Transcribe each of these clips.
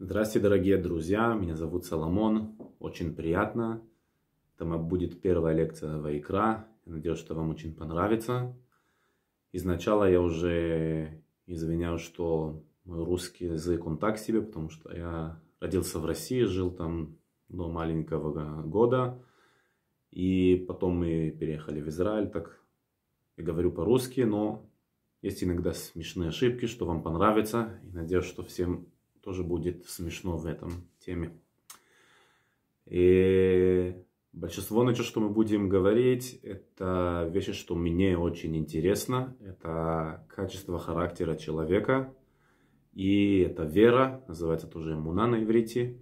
Здравствуйте, дорогие друзья, меня зовут Соломон, очень приятно. Там будет первая лекция Вайкра, я надеюсь, что вам очень понравится. Изначально я уже извиняюсь, что мой русский язык, он так себе, потому что я родился в России, жил там до маленького года, и потом мы переехали в Израиль, так я говорю по-русски, но есть иногда смешные ошибки, что вам понравится, и надеюсь, что всем тоже будет смешно в этом теме. И большинство на что мы будем говорить, это вещи, что мне очень интересно. Это качество характера человека. И это вера, называется тоже муна на иврите.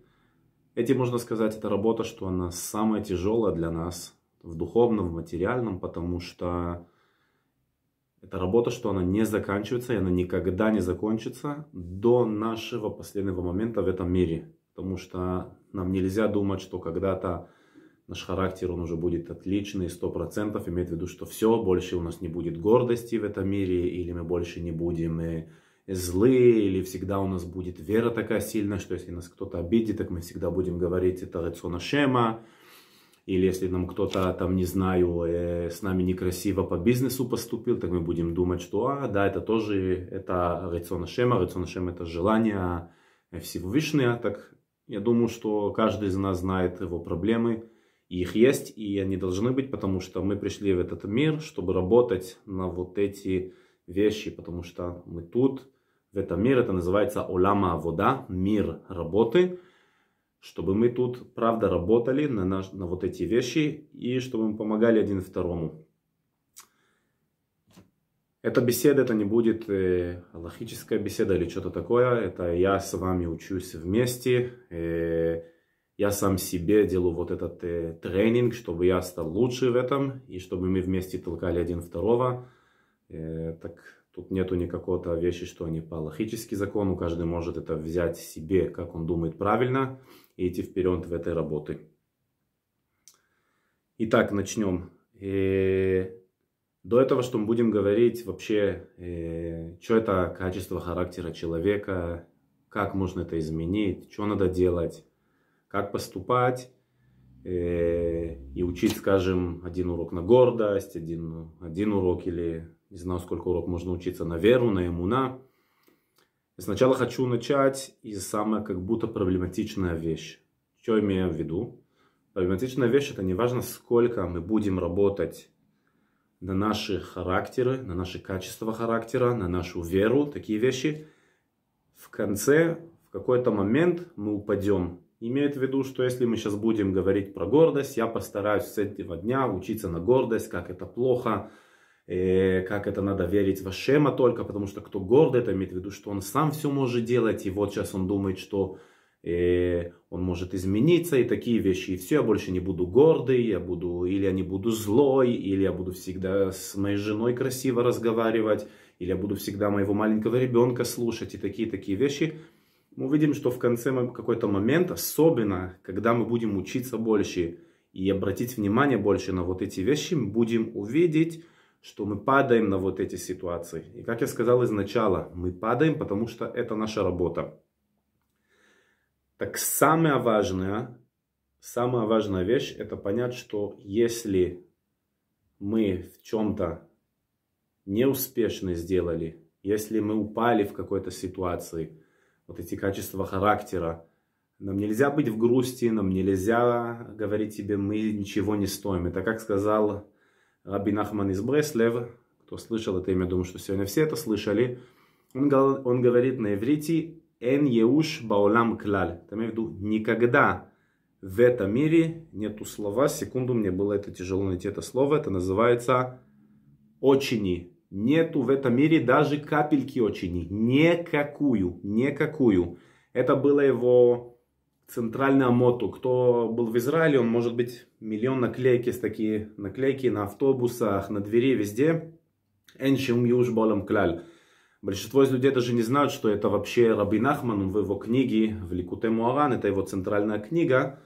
Эти, можно сказать, это работа, что она самая тяжелая для нас в духовном, в материальном, потому что это работа, что она не заканчивается, и она никогда не закончится до нашего последнего момента в этом мире. Потому что нам нельзя думать, что когда-то наш характер, он уже будет отличный, 100%, имеет в виду, что все, больше у нас не будет гордости в этом мире, или мы больше не будем злые, или всегда у нас будет вера такая сильная, что если нас кто-то обидит, так мы всегда будем говорить это лицо Нашема, или если нам кто-то там, не знаю, э, с нами некрасиво по бизнесу поступил, так мы будем думать, что, а, да, это тоже, это рацион Ашема, рацион Ашема это желание Всевышнего, так я думаю, что каждый из нас знает его проблемы, и их есть, и они должны быть, потому что мы пришли в этот мир, чтобы работать на вот эти вещи, потому что мы тут, в этом мире, это называется Олама Вода, мир работы, чтобы мы тут, правда, работали на, наш, на вот эти вещи и чтобы мы помогали один второму. Эта беседа, это не будет э, логическая беседа или что-то такое. Это я с вами учусь вместе. Э, я сам себе делаю вот этот э, тренинг, чтобы я стал лучше в этом. И чтобы мы вместе толкали один второго. Э, так тут нету никакого-то вещи, что не по логический закону. Каждый может это взять себе, как он думает правильно и идти вперед в этой работе. Итак, начнем. Э, до этого, что мы будем говорить вообще, э, что это качество характера человека, как можно это изменить, что надо делать, как поступать э, и учить, скажем, один урок на гордость, один, один урок или не знаю, сколько урок можно учиться на веру, на иммуна. Сначала хочу начать из самой как будто проблематичная вещь. Что имею в виду? Проблематичная вещь это не важно, сколько мы будем работать на наши характеры, на наши качества характера, на нашу веру, такие вещи. В конце, в какой-то момент мы упадем. Имеет в виду, что если мы сейчас будем говорить про гордость, я постараюсь с этого дня учиться на гордость, как это плохо, Э, как это надо верить в Ашема только, потому что кто гордый, это имеет в виду, что он сам все может делать, и вот сейчас он думает, что э, он может измениться, и такие вещи, и все, я больше не буду гордый, я буду, или я не буду злой, или я буду всегда с моей женой красиво разговаривать, или я буду всегда моего маленького ребенка слушать, и такие-такие вещи. Мы увидим, что в конце какой-то момент, особенно, когда мы будем учиться больше и обратить внимание больше на вот эти вещи, мы будем увидеть, что мы падаем на вот эти ситуации. И как я сказал изначала, мы падаем, потому что это наша работа. Так самая важная, самая важная вещь это понять, что если мы в чем-то неуспешно сделали, если мы упали в какой-то ситуации, вот эти качества характера, нам нельзя быть в грусти, нам нельзя говорить себе, мы ничего не стоим. Это как сказал Раби Нахман из Бреслев, кто слышал это имя, думаю, что сегодня все это слышали, он, он говорит на иврите «Эн еуш баолам клаль». Там я имею в виду, «никогда в этом мире нету слова». Секунду, мне было это тяжело найти это слово. Это называется «очини». Нету в этом мире даже капельки очини. Никакую, никакую. Это было его Центральная моту. Кто был в Израиле, он может быть миллион наклейки, с такие наклейки на автобусах, на двери, везде. Эншим юж болом кляль. Большинство из людей даже не знают, что это вообще Раби Нахман в его книге в Ликуте Муаран, это его центральная книга,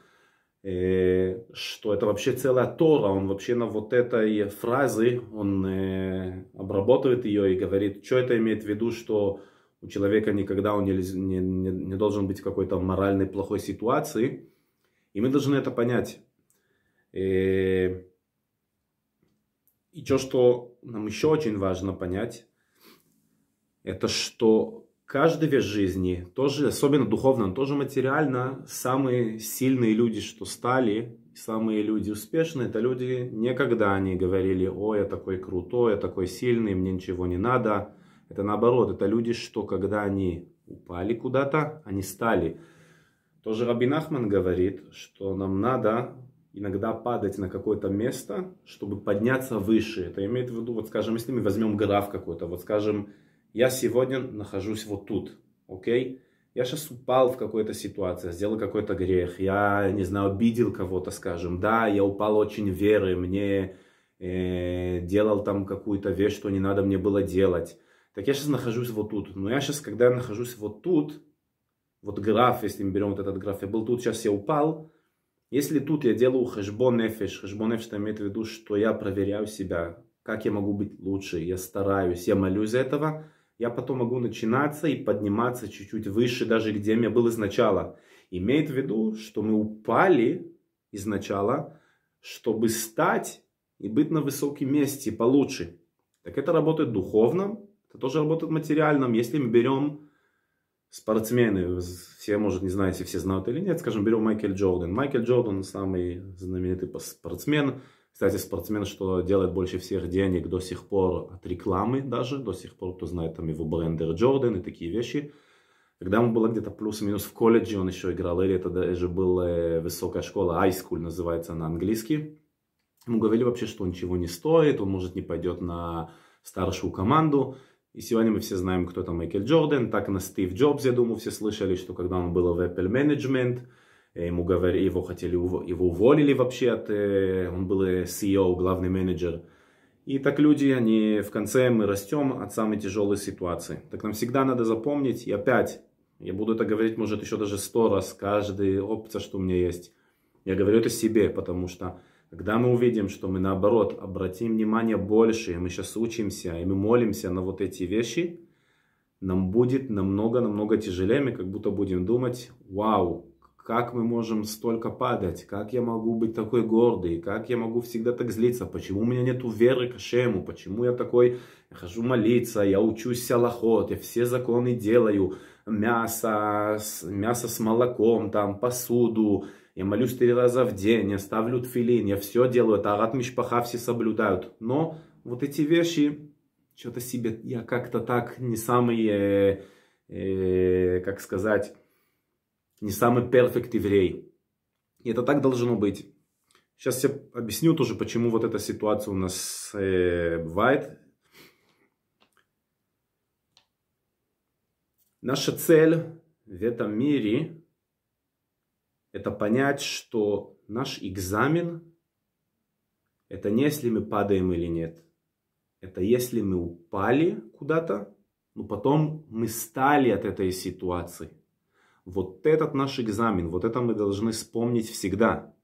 э, что это вообще целая Тора, он вообще на вот этой фразы он э, обработает ее и говорит, что это имеет в виду, что у человека никогда он не, не, не должен быть какой-то моральной плохой ситуации. И мы должны это понять. Э, и, и то, что нам еще очень важно понять, это что каждый вес жизни, тоже, особенно духовно, но тоже материально, самые сильные люди, что стали, самые люди успешные, это люди никогда не говорили, ой, я такой крутой, я такой сильный, мне ничего не надо, это наоборот, это люди, что когда они упали куда-то, они стали. Тоже Рабин Ахман говорит, что нам надо иногда падать на какое-то место, чтобы подняться выше. Это имеет в виду, вот скажем, если мы возьмем граф какой-то, вот скажем, я сегодня нахожусь вот тут, окей? Я сейчас упал в какой-то ситуации, сделал какой-то грех, я, не знаю, обидел кого-то, скажем, да, я упал очень веры, мне э, делал там какую-то вещь, что не надо мне было делать так я сейчас нахожусь вот тут. Но я сейчас, когда я нахожусь вот тут, вот граф, если мы берем вот этот граф, я был тут, сейчас я упал. Если тут я делаю хэшбон нефиш, хэшбон нефиш имеет в виду, что я проверяю себя, как я могу быть лучше, я стараюсь, я молюсь этого, я потом могу начинаться и подниматься чуть-чуть выше, даже где я был изначала. Имеет в виду, что мы упали изначала, чтобы стать и быть на высоком месте получше. Так это работает духовно, это тоже работает в материальном. Если мы берем спортсмены, все, может, не знаете, все знают или нет, скажем, берем Майкл Джордан. Майкл Джордан самый знаменитый спортсмен. Кстати, спортсмен, что делает больше всех денег до сих пор от рекламы даже, до сих пор, кто знает, там его брендер Джордан и такие вещи. Когда ему было где-то плюс-минус в колледже, он еще играл, или это даже была э, высокая школа, high school называется на английский. Ему говорили вообще, что он ничего не стоит, он, может, не пойдет на старшую команду. И сегодня мы все знаем, кто это Майкл Джордан. Так на Стив Джобс, я думаю, все слышали, что когда он был в Apple Management, э, ему говорили, его хотели, его уволили вообще от... Э, он был э, CEO, главный менеджер. И так люди, они в конце мы растем от самой тяжелой ситуации. Так нам всегда надо запомнить, и опять, я буду это говорить, может, еще даже сто раз, каждая опция, что у меня есть. Я говорю это себе, потому что когда мы увидим, что мы наоборот обратим внимание больше, и мы сейчас учимся, и мы молимся на вот эти вещи, нам будет намного-намного тяжелее, мы как будто будем думать, вау, как мы можем столько падать, как я могу быть такой гордый, как я могу всегда так злиться, почему у меня нет веры к Шему, почему я такой, я хожу молиться, я учусь салахот, я все законы делаю, мясо, мясо с молоком, там, посуду, я молюсь три раза в день, я ставлю тфилин, я все делаю, тарат мишпаха все соблюдают. Но вот эти вещи, что-то себе, я как-то так не самый, э, э, как сказать, не самый перфект еврей. И это так должно быть. Сейчас я объясню тоже, почему вот эта ситуация у нас э, бывает. Наша цель в этом мире это понять, что наш экзамен – это не если мы падаем или нет. Это если мы упали куда-то, но потом мы стали от этой ситуации. Вот этот наш экзамен, вот это мы должны вспомнить всегда.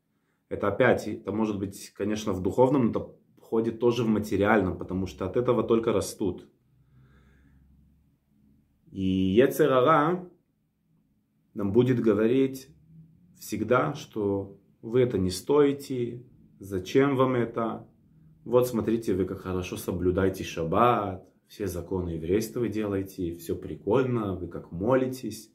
Это опять, это может быть, конечно, в духовном, но это входит тоже в материальном, потому что от этого только растут. И Ецерара нам будет говорить всегда, что вы это не стоите, зачем вам это, вот смотрите, вы как хорошо соблюдаете шаббат, все законы еврейства вы делаете, все прикольно, вы как молитесь.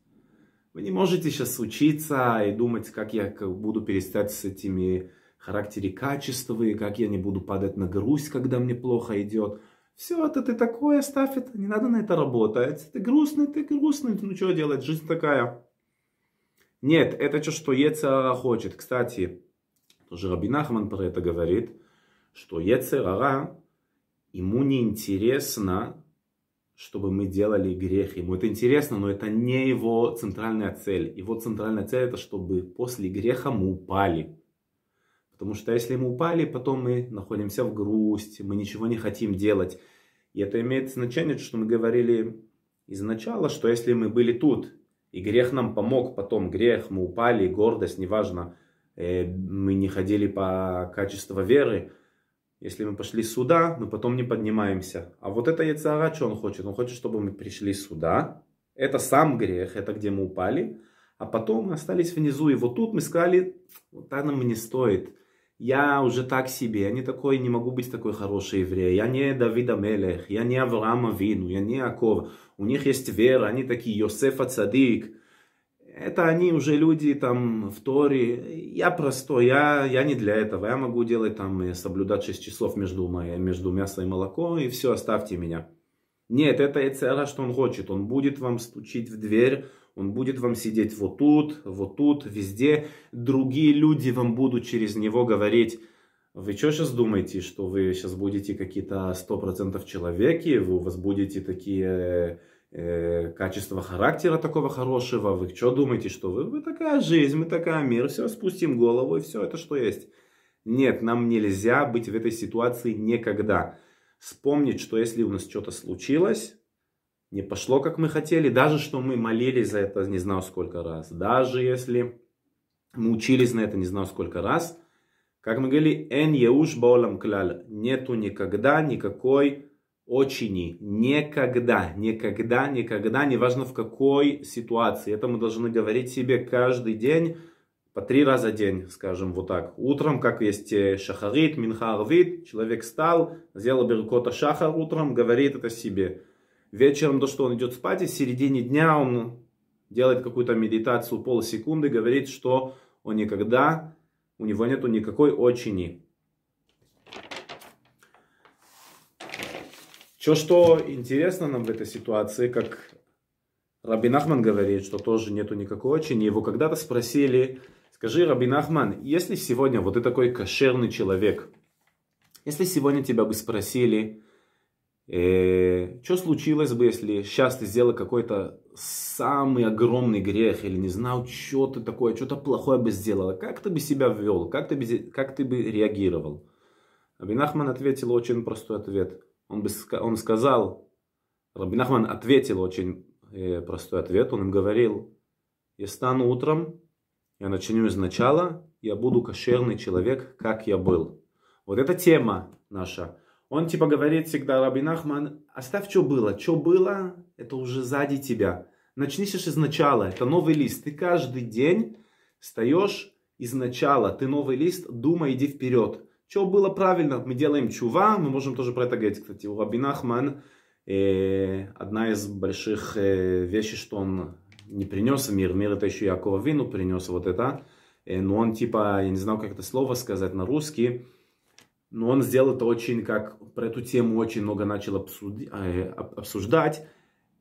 Вы не можете сейчас учиться и думать, как я буду перестать с этими характере качествовые, как я не буду падать на грусть, когда мне плохо идет. Все, это ты такое, оставь это, не надо на это работать. Ты грустный, ты грустный, ну что делать, жизнь такая. Нет, это то, что Ецерара хочет. Кстати, тоже Раби Нахман про это говорит, что Ецерара, ему не интересно, чтобы мы делали грех. Ему это интересно, но это не его центральная цель. Его центральная цель это, чтобы после греха мы упали. Потому что если мы упали, потом мы находимся в грусти, мы ничего не хотим делать. И это имеет значение, что мы говорили изначала, что если мы были тут и грех нам помог потом. Грех, мы упали, гордость, неважно. Э, мы не ходили по качеству веры. Если мы пошли сюда, мы потом не поднимаемся. А вот это яйцара, что он хочет? Он хочет, чтобы мы пришли сюда. Это сам грех, это где мы упали. А потом мы остались внизу. И вот тут мы сказали, вот там нам не стоит я уже так себе, я не такой, не могу быть такой хороший еврей, я не Давид Амелех, я не Авраам Авину, я не Аков. у них есть вера, они такие Йосефа Цадик, это они уже люди там в Торе, я простой, я, я не для этого, я могу делать там, соблюдать 6 часов между, моей, между мясом и молоко, и все, оставьте меня. Нет, это Эцера, что он хочет, он будет вам стучить в дверь, он будет вам сидеть вот тут, вот тут, везде. Другие люди вам будут через него говорить, вы что сейчас думаете, что вы сейчас будете какие-то 100% человеки, вы, у вас будете такие э, качества характера такого хорошего, вы что думаете, что вы, вы такая жизнь, мы такая мир, все, спустим голову и все, это что есть. Нет, нам нельзя быть в этой ситуации никогда. Вспомнить, что если у нас что-то случилось, не пошло, как мы хотели, даже что мы молились за это не знаю сколько раз, даже если мы учились на это не знаю сколько раз, как мы говорили, «Эн еуш баолам кляль» – нету никогда никакой очини, никогда, никогда, никогда, неважно в какой ситуации. Это мы должны говорить себе каждый день, по три раза в день, скажем вот так. Утром, как есть э, шахарит, минхарвит, человек встал, сделал беркота шахар утром, говорит это себе. Вечером то, что он идет спать, и в середине дня он делает какую-то медитацию полсекунды, говорит, что он никогда, у него нету никакой очини. Все, что интересно нам в этой ситуации, как Раби Нахман говорит, что тоже нету никакой очини, его когда-то спросили, скажи, Раби Нахман, если сегодня, вот ты такой кошерный человек, если сегодня тебя бы спросили, и э, что случилось бы, если сейчас ты сделал какой-то самый огромный грех, или не знал, что ты такое, что-то плохое бы сделала, как ты бы себя ввел, как ты бы, как ты бы реагировал? Рабинахман ответил очень простой ответ. Он, бы, он сказал, Рабинахман ответил очень э, простой ответ, он им говорил, я стану утром, я начну изначала, я буду кошерный человек, как я был. Вот эта тема наша – он типа говорит всегда, Раби Нахман, оставь, что было. Что было, это уже сзади тебя. Начни сейчас изначала, это новый лист. Ты каждый день встаешь изначала, ты новый лист, думай, иди вперед. Что было правильно, мы делаем чува, мы можем тоже про это говорить, кстати. У Раби Нахман э, одна из больших э, вещей, что он не принес в мир, мир это еще Якова Вину принес вот это, э, но он типа, я не знаю, как это слово сказать на русский, но он сделал это очень, как про эту тему очень много начал обсуди, э, обсуждать.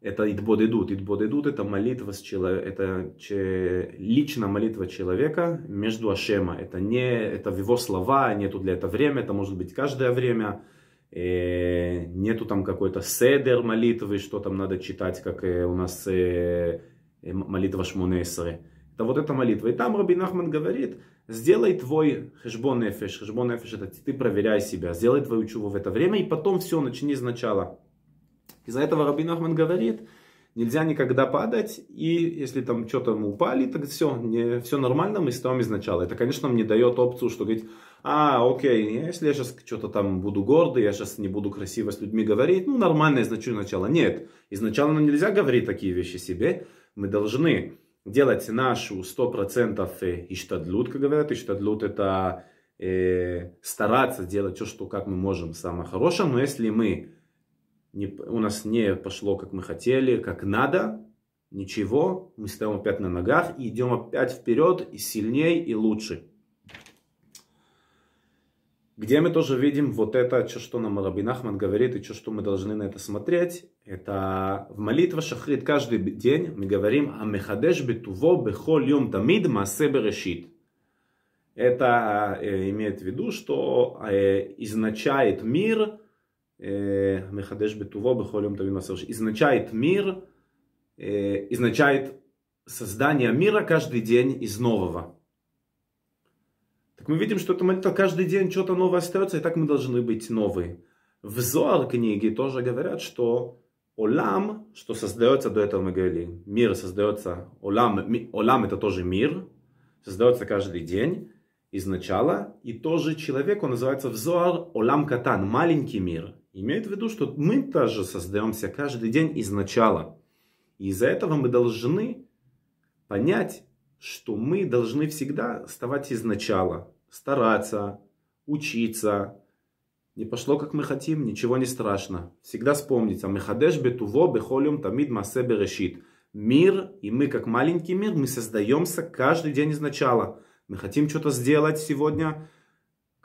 Это идбод идут. Идбод идут это молитва с человека, это че, лично молитва человека между Ашема. Это не, это в его слова, нету для этого время, это может быть каждое время. Э, нету там какой-то седер молитвы, что там надо читать, как э, у нас э, молитва Шмонесры. Это вот эта молитва. И там Раби Нахман говорит, Сделай твой хешбон нефеш. Хешбон нефеш это ты проверяй себя. Сделай твою чуву в это время и потом все, начни сначала. Из-за этого Рабин Ахман говорит, нельзя никогда падать, и если там что-то мы упали, так все, не, все нормально, мы стоим изначала. Это, конечно, мне дает опцию, что говорить, а, окей, если я сейчас что-то там буду гордый, я сейчас не буду красиво с людьми говорить, ну, нормально, изначу начало. Нет, изначально нельзя говорить такие вещи себе, мы должны делать нашу 100% э, иштадлут, как говорят, иштадлут это э, стараться делать все, что как мы можем самое хорошее, но если мы не, у нас не пошло, как мы хотели, как надо, ничего, мы стоим опять на ногах и идем опять вперед, и сильнее, и лучше. Где мы тоже видим вот это, что нам Раби Нахман говорит, и что, что мы должны на это смотреть, это в молитве Шахрит каждый день мы говорим «Амехадеш бетуво бехол йом тамид Масе берешит». Это э, имеет в виду, что э, изначает мир, «Амехадеш э, бетуво бехол йом тамид Масе берешит», изначает мир, э, изначает создание мира каждый день из нового. Так мы видим, что это каждый день что-то новое остается, и так мы должны быть новые. В Зоар книги тоже говорят, что Олам, что создается, до этого мы говорили, мир создается, Олам, ми, Олам это тоже мир, создается каждый день изначала, и тоже человек, он называется в Олам Катан, маленький мир. Имеет в виду, что мы тоже создаемся каждый день изначала. И из-за этого мы должны понять, что мы должны всегда вставать изначала стараться, учиться. Не пошло, как мы хотим, ничего не страшно. Всегда вспомните, «А «Мехадеш бетуво бехолюм тамид масе берешит». Мир, и мы, как маленький мир, мы создаемся каждый день изначала. Мы хотим что-то сделать сегодня,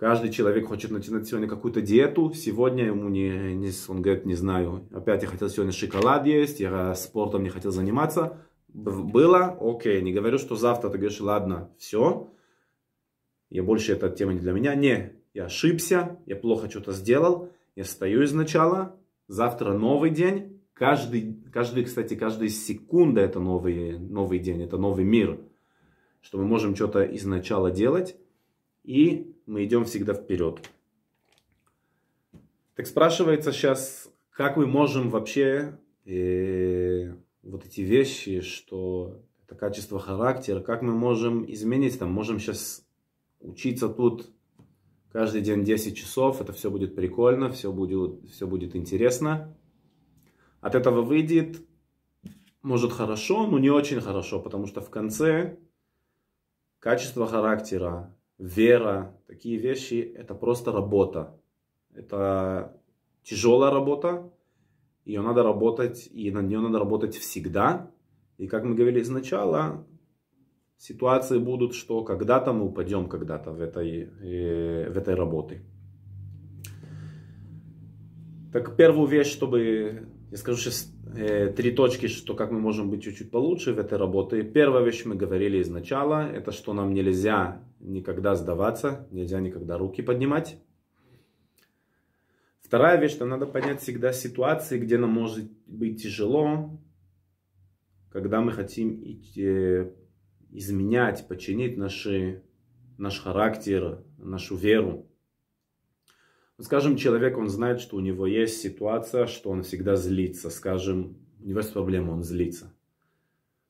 Каждый человек хочет начинать сегодня какую-то диету. Сегодня ему не, не, он говорит, не знаю, опять я хотел сегодня шоколад есть, я спортом не хотел заниматься. Было, окей, не говорю, что завтра ты говоришь, ладно, все я больше эта тема не для меня. Не, я ошибся, я плохо что-то сделал, я стою изначала, завтра новый день. Каждый, каждый, кстати, каждая секунда это новый, новый день, это новый мир, что мы можем что-то изначала делать, и мы идем всегда вперед. Так спрашивается сейчас, как мы можем вообще э, вот эти вещи, что это качество характера, как мы можем изменить, там, можем сейчас Учиться тут каждый день 10 часов, это все будет прикольно, все будет, все будет интересно. От этого выйдет, может хорошо, но не очень хорошо, потому что в конце качество характера, вера, такие вещи, это просто работа. Это тяжелая работа, ее надо работать, и над нее надо работать всегда. И как мы говорили сначала, ситуации будут, что когда-то мы упадем когда-то в этой, э, в этой работе. Так первую вещь, чтобы я скажу сейчас э, три точки, что как мы можем быть чуть-чуть получше в этой работе. Первая вещь мы говорили изначала, это что нам нельзя никогда сдаваться, нельзя никогда руки поднимать. Вторая вещь, что надо понять всегда ситуации, где нам может быть тяжело, когда мы хотим идти, э, изменять, подчинить наши, наш характер, нашу веру. Ну, скажем, человек, он знает, что у него есть ситуация, что он всегда злится. Скажем, у него есть проблема, он злится.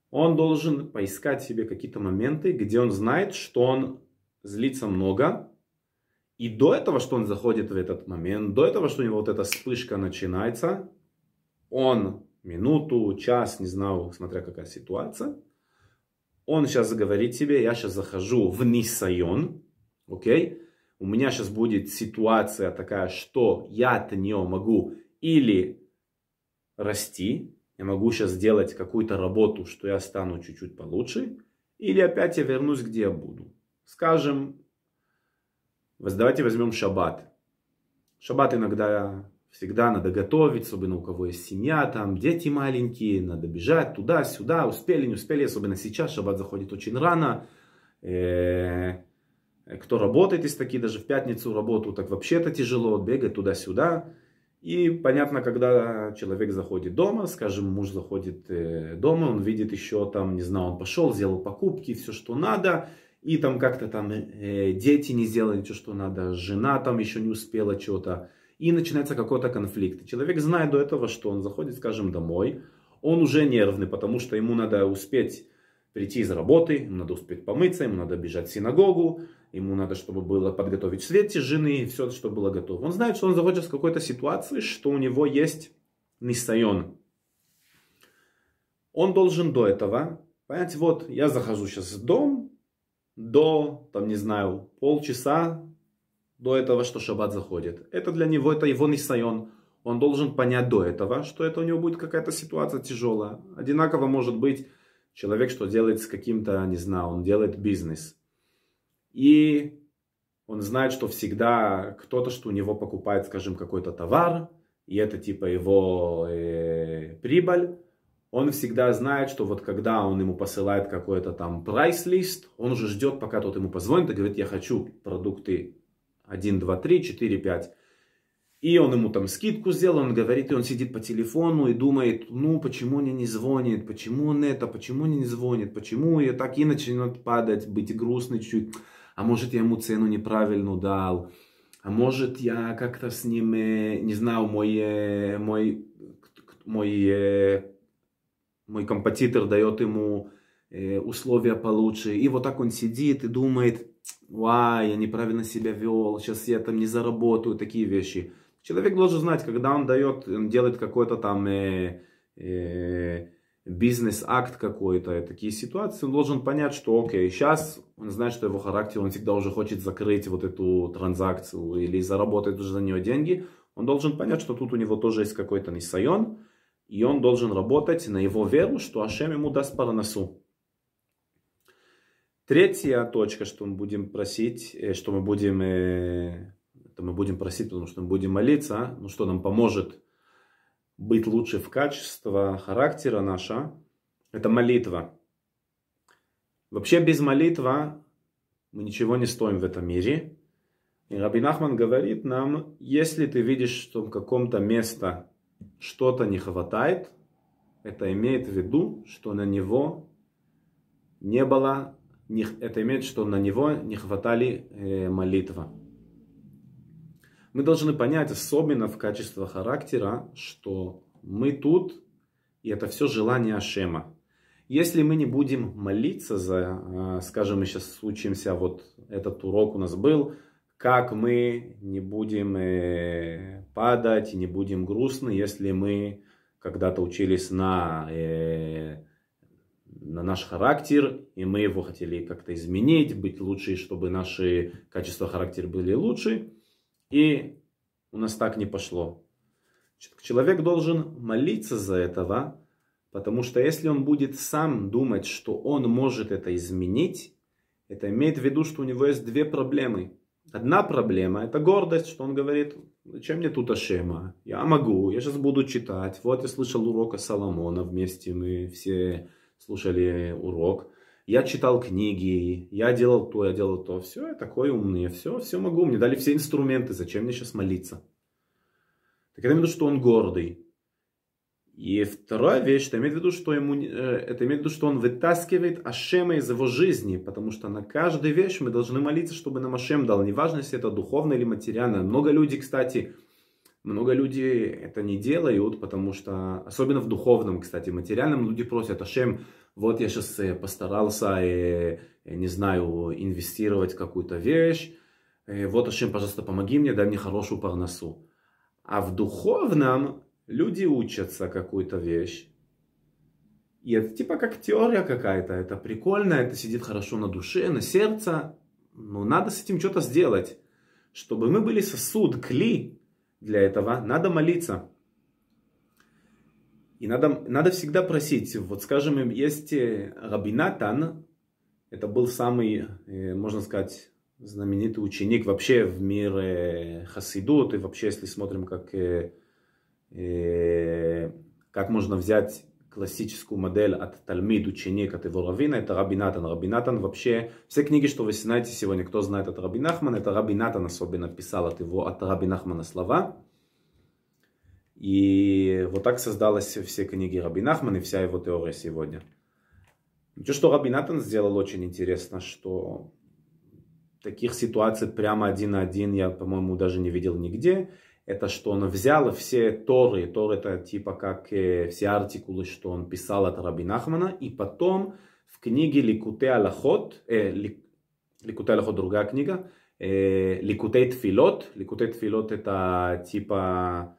Он должен поискать себе какие-то моменты, где он знает, что он злится много. И до этого, что он заходит в этот момент, до этого, что у него вот эта вспышка начинается, он минуту, час, не знаю, смотря какая ситуация – он сейчас говорит тебе, я сейчас захожу в Нисайон, окей? Okay? У меня сейчас будет ситуация такая, что я от нее могу или расти, я могу сейчас сделать какую-то работу, что я стану чуть-чуть получше, или опять я вернусь, где я буду. Скажем, давайте возьмем шаббат. Шаббат иногда Всегда надо готовить, особенно у кого есть семья, там дети маленькие, надо бежать туда-сюда, успели, не успели, особенно сейчас, шаббат заходит очень рано. Э, кто работает, если такие даже в пятницу работу, так вообще-то тяжело, бегать туда-сюда. И понятно, когда человек заходит дома, скажем, муж заходит э, дома, он видит еще там, не знаю, он пошел, сделал покупки, все, что надо, и там как-то там э, дети не сделали, все, что надо, жена там еще не успела что-то, и начинается какой-то конфликт. Человек знает до этого, что он заходит, скажем, домой, он уже нервный, потому что ему надо успеть прийти из работы, ему надо успеть помыться, ему надо бежать в синагогу, ему надо, чтобы было подготовить свете жены, все, что было готово. Он знает, что он заходит в какой-то ситуации, что у него есть нисайон. Он должен до этого понять, вот я захожу сейчас в дом, до, там, не знаю, полчаса, до этого, что шаббат заходит. Это для него, это его нисайон. Он должен понять до этого, что это у него будет какая-то ситуация тяжелая. Одинаково может быть человек, что делает с каким-то, не знаю, он делает бизнес. И он знает, что всегда кто-то, что у него покупает, скажем, какой-то товар, и это типа его э, прибыль. Он всегда знает, что вот когда он ему посылает какой-то там прайс-лист, он уже ждет, пока тот ему позвонит и говорит, я хочу продукты 1, 2, 3, 4, 5. И он ему там скидку сделал, он говорит, и он сидит по телефону и думает, ну почему мне не звонит, почему он это, почему мне не звонит, почему я так и начинает падать, быть грустный чуть, а может я ему цену неправильно дал, а может я как-то с ним, э, не знаю, мой, э, мой, мой, э, мой компетитор дает ему условия получше, и вот так он сидит и думает, Уай, я неправильно себя вел, сейчас я там не заработаю, такие вещи. Человек должен знать, когда он дает, он делает какой-то там э, э, бизнес-акт какой-то, такие ситуации, он должен понять, что окей, сейчас он знает, что его характер, он всегда уже хочет закрыть вот эту транзакцию или заработать уже за нее деньги, он должен понять, что тут у него тоже есть какой-то нисайон, и он должен работать на его веру, что Ашем ему даст паранасу. Третья точка, что мы будем просить, э, что мы будем, э, это мы будем просить, потому что мы будем молиться, ну что нам поможет быть лучше в качестве характера наша, это молитва. Вообще без молитвы мы ничего не стоим в этом мире. И Раби Нахман говорит нам, если ты видишь, что в каком-то месте что-то не хватает, это имеет в виду, что на него не было не, это имеет, что на него не хватали э, молитва. Мы должны понять, особенно в качестве характера, что мы тут, и это все желание Ашема. Если мы не будем молиться за, э, скажем, мы сейчас случимся, вот этот урок у нас был, как мы не будем э, падать, не будем грустны, если мы когда-то учились на э, на наш характер, и мы его хотели как-то изменить, быть лучше, чтобы наши качества характера были лучше. И у нас так не пошло. Человек должен молиться за этого, потому что если он будет сам думать, что он может это изменить, это имеет в виду, что у него есть две проблемы. Одна проблема – это гордость, что он говорит, зачем мне тут Ашема? Я могу, я сейчас буду читать. Вот я слышал урока Соломона, вместе мы все слушали урок, я читал книги, я делал то, я делал то. Все, я такой умный, все, все могу. Мне дали все инструменты, зачем мне сейчас молиться? Так это имеет в виду, что он гордый. И вторая вещь, это имеет в виду, что, ему, э, это имеет в виду, что он вытаскивает Ашема из его жизни, потому что на каждую вещь мы должны молиться, чтобы нам Ашем дал. Неважно, если это духовно или материально. Много людей, кстати, много людей это не делают, потому что, особенно в духовном, кстати, материальном, люди просят, Ашем, вот я сейчас э, постарался, и э, не знаю, инвестировать в какую-то вещь, э, вот, Ашем, пожалуйста, помоги мне, дай мне хорошую парносу. А в духовном люди учатся какую-то вещь, и это типа как теория какая-то, это прикольно, это сидит хорошо на душе, на сердце, но надо с этим что-то сделать, чтобы мы были сосуд, кли, для этого надо молиться. И надо, надо всегда просить. Вот, скажем, есть э, Рабинатан, это был самый, э, можно сказать, знаменитый ученик вообще в мире э, хасидут. И вообще, если смотрим, как, как можно взять классическую модель от Тальмид, ученик от его раввина, это Раби Натан. Раби Натан вообще, все книги, что вы знаете сегодня, кто знает от Раби Нахмана, это Раби Натан особенно писал от его, от Раби Нахмана слова. И вот так создалась все книги Раби Нахмана и вся его теория сегодня. То, что Раби Натан сделал, очень интересно, что таких ситуаций прямо один на один я, по-моему, даже не видел нигде это что он взял все Торы, Торы это типа как э, все артикулы, что он писал от Раби Нахмана, и потом в книге Ликуте Аллахот, э, Ликуте Аллахот другая книга, э, Ликуте Тфилот, Ликуте Тфилот это типа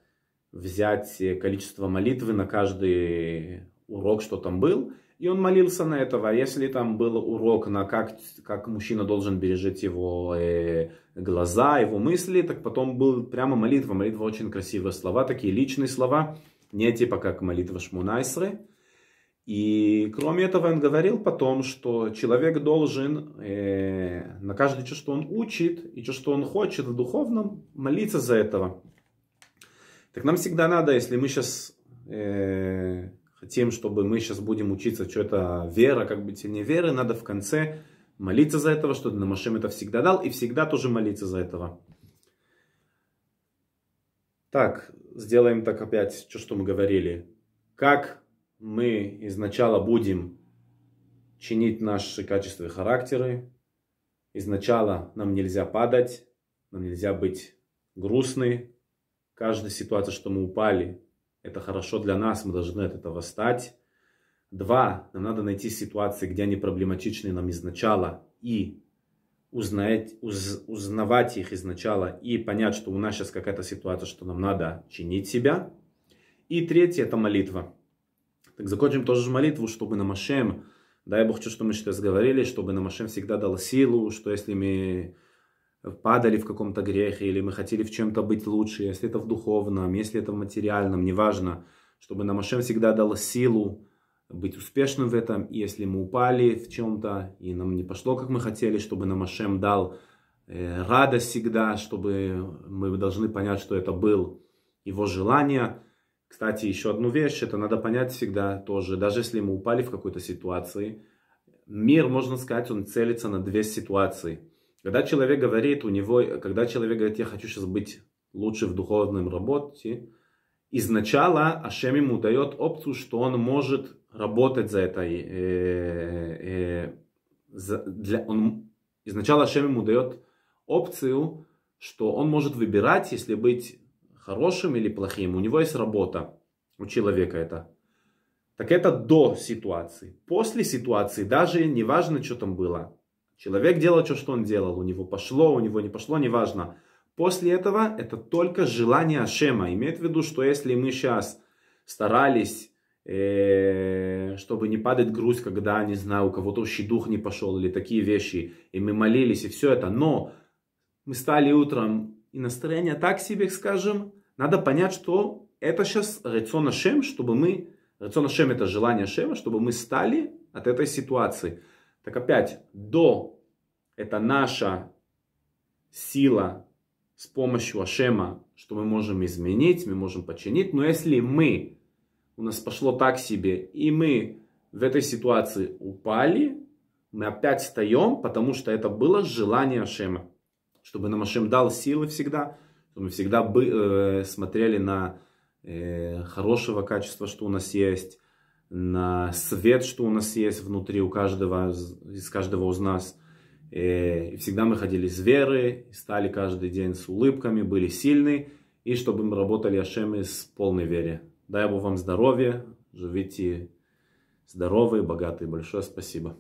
взять э, количество молитвы на каждый урок, что там был, и он молился на этого. А если там был урок на как, как мужчина должен бережет его э, глаза, его мысли, так потом был прямо молитва. Молитва очень красивые слова, такие личные слова, не типа как молитва Шмунайсры. И кроме этого он говорил потом, что человек должен э, на каждое, то, что он учит и то, что он хочет в духовном, молиться за этого. Так нам всегда надо, если мы сейчас... Э, тем, чтобы мы сейчас будем учиться, что это вера, как бы сильнее веры, надо в конце молиться за этого, что на Машем это всегда дал, и всегда тоже молиться за этого. Так, сделаем так опять, что, что мы говорили. Как мы изначала будем чинить наши качества и характеры. Изначала нам нельзя падать, нам нельзя быть грустны. Каждая ситуация, что мы упали, это хорошо для нас, мы должны от этого стать. Два, нам надо найти ситуации, где они проблематичны нам изначала, и узнать, уз, узнавать их изначала, и понять, что у нас сейчас какая-то ситуация, что нам надо чинить себя. И третье, это молитва. Так закончим тоже молитву, чтобы на Машем, дай Бог, что мы сейчас говорили, чтобы на Машем всегда дал силу, что если мы падали в каком-то грехе, или мы хотели в чем-то быть лучше, если это в духовном, если это в материальном, неважно, чтобы нам Ашем всегда дал силу быть успешным в этом, и если мы упали в чем-то, и нам не пошло, как мы хотели, чтобы нам Ашем дал э, радость всегда, чтобы мы должны понять, что это был его желание. Кстати, еще одну вещь, это надо понять всегда тоже, даже если мы упали в какой-то ситуации, мир, можно сказать, он целится на две ситуации – когда человек говорит, у него, когда человек говорит, я хочу сейчас быть лучше в духовном работе, изначально Ашем ему дает опцию, что он может работать за это. Э, э, за, для, он, изначально Ашем ему дает опцию, что он может выбирать, если быть хорошим или плохим. У него есть работа, у человека это. Так это до ситуации. После ситуации, даже неважно, что там было, Человек делал то, что он делал. У него пошло, у него не пошло, неважно. После этого это только желание Ашема. Имеет в виду, что если мы сейчас старались, э, чтобы не падать груз, когда, не знаю, у кого-то дух не пошел или такие вещи, и мы молились, и все это, но мы стали утром, и настроение так себе, скажем, надо понять, что это сейчас рацион Ашем, чтобы мы, рацион Ашем это желание Ашема, чтобы мы стали от этой ситуации – так опять, до – это наша сила с помощью Ашема, что мы можем изменить, мы можем починить. Но если мы, у нас пошло так себе, и мы в этой ситуации упали, мы опять встаем, потому что это было желание Ашема. Чтобы нам Ашем дал силы всегда, чтобы мы всегда бы, э, смотрели на э, хорошего качества, что у нас есть, на свет, что у нас есть внутри у каждого, из каждого из нас. Э, и всегда мы ходили с веры, стали каждый день с улыбками, были сильны, и чтобы мы работали Ашем с полной вере. Дай Бог вам здоровья, живите здоровые, богатые. Большое спасибо.